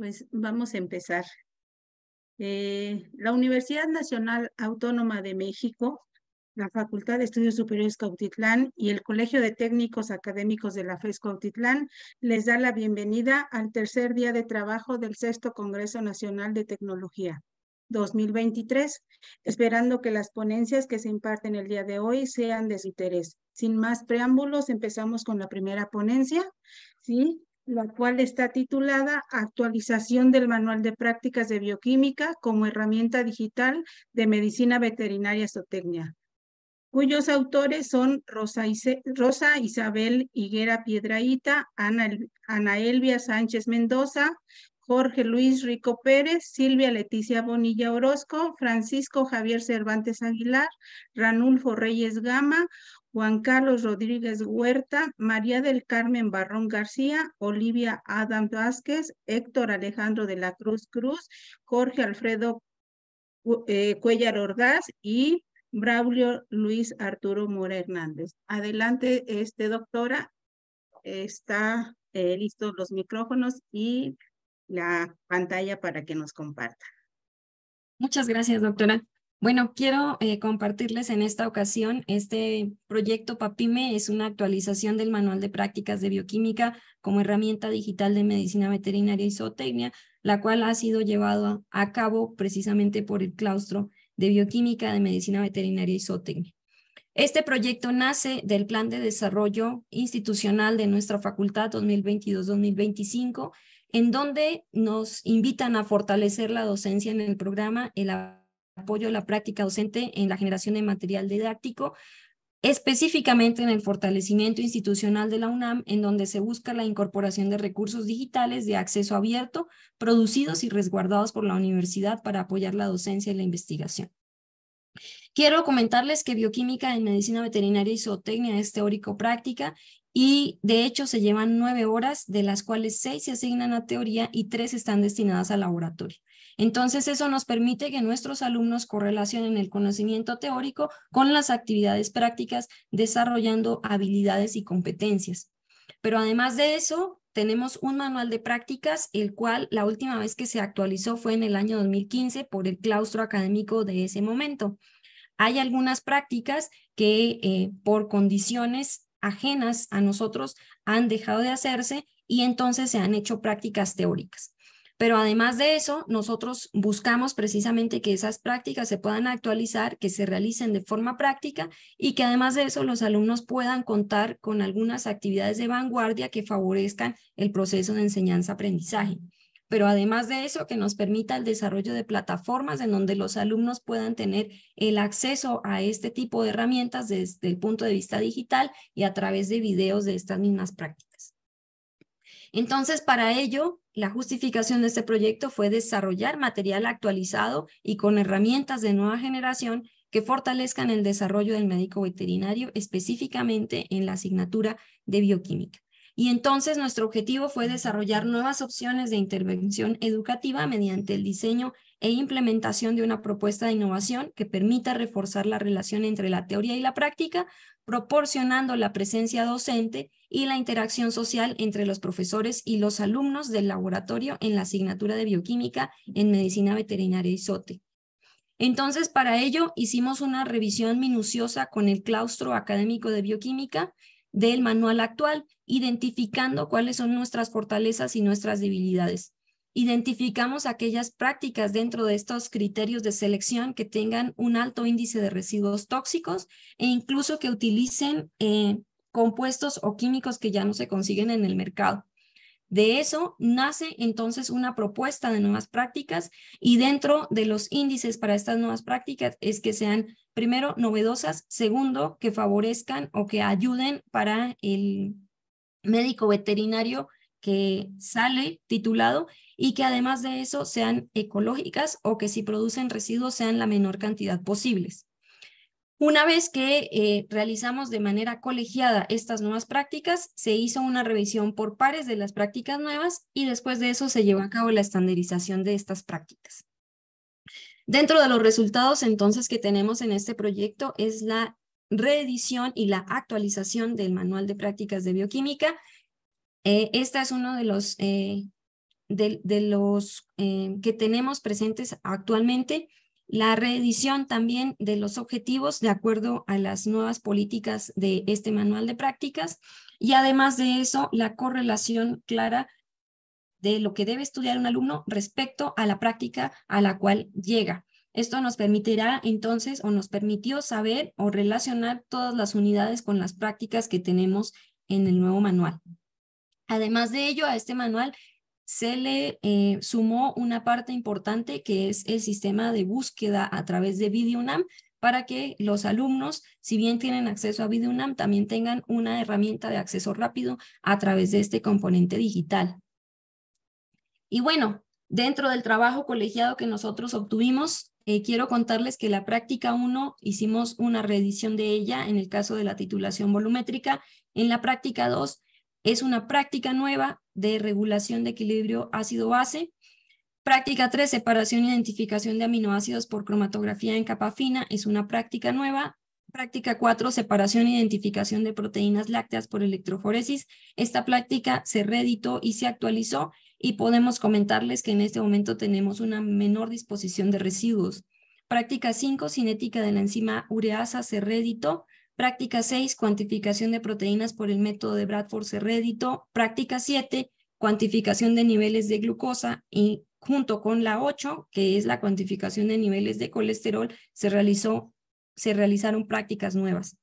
Pues vamos a empezar. Eh, la Universidad Nacional Autónoma de México, la Facultad de Estudios Superiores Cautitlán y el Colegio de Técnicos Académicos de la FES Cautitlán les da la bienvenida al tercer día de trabajo del Sexto Congreso Nacional de Tecnología. 2023, esperando que las ponencias que se imparten el día de hoy sean de su interés. Sin más preámbulos, empezamos con la primera ponencia, ¿sí? la cual está titulada Actualización del Manual de Prácticas de Bioquímica como herramienta digital de medicina veterinaria zootecnia, cuyos autores son Rosa, Isabel Higuera Piedraíta, Ana, Ana Elvia Sánchez Mendoza, Jorge Luis Rico Pérez, Silvia Leticia Bonilla Orozco, Francisco Javier Cervantes Aguilar, Ranulfo Reyes Gama, Juan Carlos Rodríguez Huerta, María del Carmen Barrón García, Olivia Adam Vázquez, Héctor Alejandro de la Cruz Cruz, Jorge Alfredo eh, Cuellar Ordaz y Braulio Luis Arturo Mora Hernández. Adelante, este doctora. Está eh, listos los micrófonos y la pantalla para que nos comparta. Muchas gracias, doctora. Bueno, quiero eh, compartirles en esta ocasión este proyecto PAPIME, es una actualización del Manual de Prácticas de Bioquímica como herramienta digital de medicina veterinaria y zootecnia, la cual ha sido llevado a cabo precisamente por el claustro de bioquímica de medicina veterinaria y zootecnia. Este proyecto nace del Plan de Desarrollo Institucional de nuestra Facultad 2022-2025 en donde nos invitan a fortalecer la docencia en el programa, el apoyo a la práctica docente en la generación de material didáctico, específicamente en el fortalecimiento institucional de la UNAM, en donde se busca la incorporación de recursos digitales de acceso abierto, producidos y resguardados por la universidad para apoyar la docencia y la investigación. Quiero comentarles que bioquímica en medicina veterinaria y zootecnia es teórico-práctica y de hecho se llevan nueve horas, de las cuales seis se asignan a teoría y tres están destinadas al laboratorio. Entonces, eso nos permite que nuestros alumnos correlacionen el conocimiento teórico con las actividades prácticas, desarrollando habilidades y competencias. Pero además de eso, tenemos un manual de prácticas, el cual la última vez que se actualizó fue en el año 2015 por el claustro académico de ese momento. Hay algunas prácticas que eh, por condiciones ajenas a nosotros han dejado de hacerse y entonces se han hecho prácticas teóricas. Pero además de eso, nosotros buscamos precisamente que esas prácticas se puedan actualizar, que se realicen de forma práctica y que además de eso los alumnos puedan contar con algunas actividades de vanguardia que favorezcan el proceso de enseñanza-aprendizaje pero además de eso, que nos permita el desarrollo de plataformas en donde los alumnos puedan tener el acceso a este tipo de herramientas desde el punto de vista digital y a través de videos de estas mismas prácticas. Entonces, para ello, la justificación de este proyecto fue desarrollar material actualizado y con herramientas de nueva generación que fortalezcan el desarrollo del médico veterinario específicamente en la asignatura de bioquímica. Y entonces nuestro objetivo fue desarrollar nuevas opciones de intervención educativa mediante el diseño e implementación de una propuesta de innovación que permita reforzar la relación entre la teoría y la práctica, proporcionando la presencia docente y la interacción social entre los profesores y los alumnos del laboratorio en la asignatura de bioquímica en medicina veterinaria y SOTE. Entonces, para ello, hicimos una revisión minuciosa con el claustro académico de bioquímica del manual actual, identificando cuáles son nuestras fortalezas y nuestras debilidades. Identificamos aquellas prácticas dentro de estos criterios de selección que tengan un alto índice de residuos tóxicos e incluso que utilicen eh, compuestos o químicos que ya no se consiguen en el mercado. De eso nace entonces una propuesta de nuevas prácticas y dentro de los índices para estas nuevas prácticas es que sean, primero, novedosas, segundo, que favorezcan o que ayuden para el médico veterinario que sale titulado y que además de eso sean ecológicas o que si producen residuos sean la menor cantidad posibles. Una vez que eh, realizamos de manera colegiada estas nuevas prácticas, se hizo una revisión por pares de las prácticas nuevas y después de eso se llevó a cabo la estandarización de estas prácticas. Dentro de los resultados entonces que tenemos en este proyecto es la reedición y la actualización del Manual de Prácticas de Bioquímica. Eh, esta es uno de los, eh, de los que tenemos presentes actualmente la reedición también de los objetivos de acuerdo a las nuevas políticas de este manual de prácticas y además de eso, la correlación clara de lo que debe estudiar un alumno respecto a la práctica a la cual llega. Esto nos permitirá entonces o nos permitió saber o relacionar todas las unidades con las prácticas que tenemos en el nuevo manual. Además de ello, a este manual se le eh, sumó una parte importante que es el sistema de búsqueda a través de VideoNAM para que los alumnos, si bien tienen acceso a VideoNAM, también tengan una herramienta de acceso rápido a través de este componente digital. Y bueno, dentro del trabajo colegiado que nosotros obtuvimos, eh, quiero contarles que la práctica 1 hicimos una reedición de ella en el caso de la titulación volumétrica. En la práctica 2 es una práctica nueva de regulación de equilibrio ácido-base. Práctica 3, separación e identificación de aminoácidos por cromatografía en capa fina, es una práctica nueva. Práctica 4, separación e identificación de proteínas lácteas por electroforesis. Esta práctica se reeditó y se actualizó y podemos comentarles que en este momento tenemos una menor disposición de residuos. Práctica 5, cinética de la enzima ureasa se reeditó Práctica 6, cuantificación de proteínas por el método de Bradford cerrédito Práctica 7, cuantificación de niveles de glucosa y junto con la 8, que es la cuantificación de niveles de colesterol, se, realizó, se realizaron prácticas nuevas.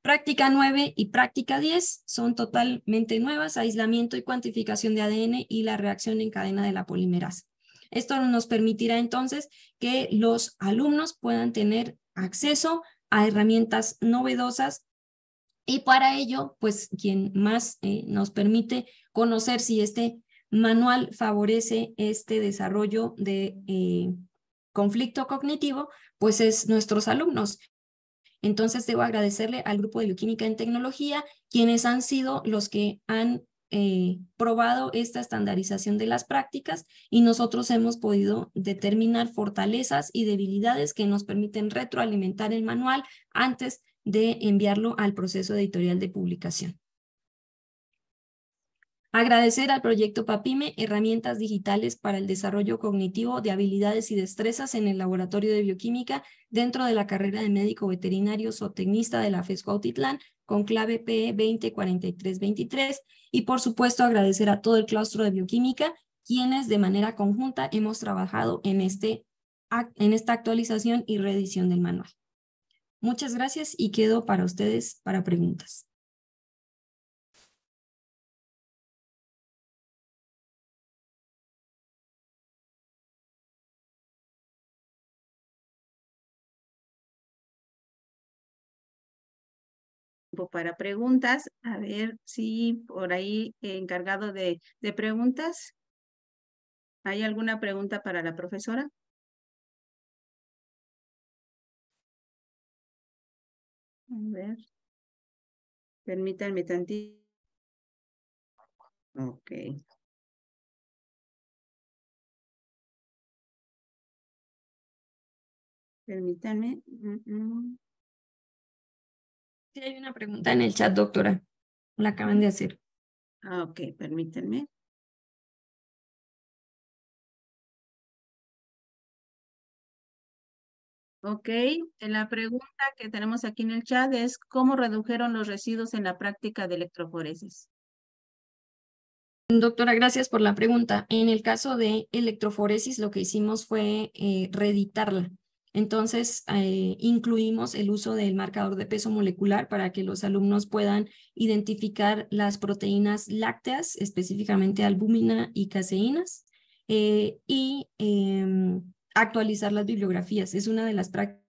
Práctica 9 y práctica 10 son totalmente nuevas, aislamiento y cuantificación de ADN y la reacción en cadena de la polimerasa. Esto nos permitirá entonces que los alumnos puedan tener acceso a herramientas novedosas y para ello, pues quien más eh, nos permite conocer si este manual favorece este desarrollo de eh, conflicto cognitivo, pues es nuestros alumnos. Entonces debo agradecerle al grupo de bioquímica en tecnología, quienes han sido los que han eh, probado esta estandarización de las prácticas y nosotros hemos podido determinar fortalezas y debilidades que nos permiten retroalimentar el manual antes de enviarlo al proceso editorial de publicación. Agradecer al proyecto PAPIME herramientas digitales para el desarrollo cognitivo de habilidades y destrezas en el laboratorio de bioquímica dentro de la carrera de médico veterinario zootecnista de la FESCO Autitlán con clave p 204323 y por supuesto agradecer a todo el claustro de bioquímica quienes de manera conjunta hemos trabajado en, este, en esta actualización y reedición del manual. Muchas gracias y quedo para ustedes para preguntas. para preguntas. A ver si por ahí eh, encargado de, preguntas. ¿Hay alguna pregunta para la profesora? A ver. Permítanme tantito. Ok. Permítanme. Mm, mm. Sí, hay una pregunta en el chat, doctora. La acaban de hacer. Ah, ok, permítanme. Ok, eh, la pregunta que tenemos aquí en el chat es ¿cómo redujeron los residuos en la práctica de electroforesis? Doctora, gracias por la pregunta. En el caso de electroforesis, lo que hicimos fue eh, reeditarla. Entonces, eh, incluimos el uso del marcador de peso molecular para que los alumnos puedan identificar las proteínas lácteas, específicamente albúmina y caseínas, eh, y em, actualizar las bibliografías. Es una de las prácticas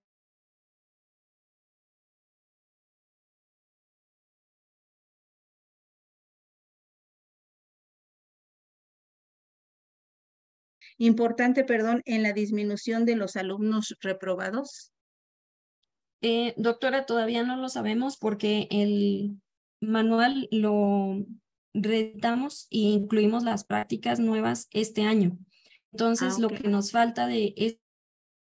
importante, perdón, en la disminución de los alumnos reprobados? Eh, doctora, todavía no lo sabemos porque el manual lo redactamos e incluimos las prácticas nuevas este año. Entonces, ah, lo que nos falta de es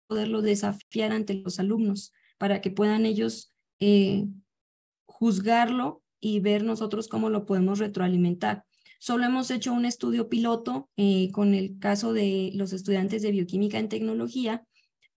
poderlo desafiar ante los alumnos para que puedan ellos eh, juzgarlo y ver nosotros cómo lo podemos retroalimentar. Solo hemos hecho un estudio piloto eh, con el caso de los estudiantes de bioquímica en tecnología,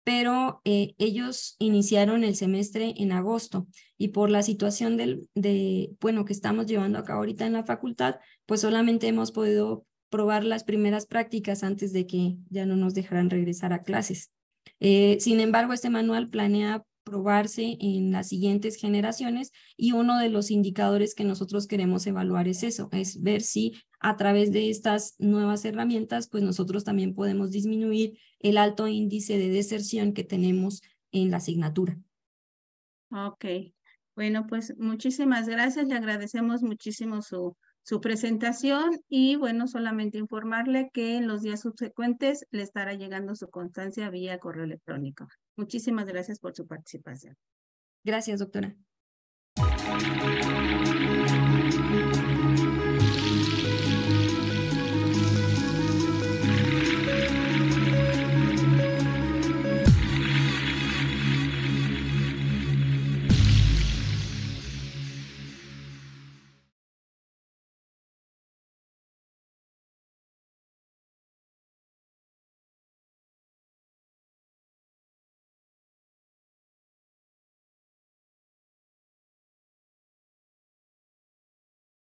pero eh, ellos iniciaron el semestre en agosto y por la situación de, bueno, que estamos llevando acá ahorita en la facultad, pues solamente hemos podido probar las primeras prácticas antes de que ya no nos dejaran regresar a clases. Eh, sin embargo, este manual planea probarse en las siguientes generaciones y uno de los indicadores que nosotros queremos evaluar es eso, es ver si a través de estas nuevas herramientas, pues nosotros también podemos disminuir el alto índice de deserción que tenemos en la asignatura. Ok, bueno, pues muchísimas gracias, le agradecemos muchísimo su, su presentación y bueno, solamente informarle que en los días subsecuentes le estará llegando su constancia vía correo electrónico. Muchísimas gracias por su participación. Gracias, doctora.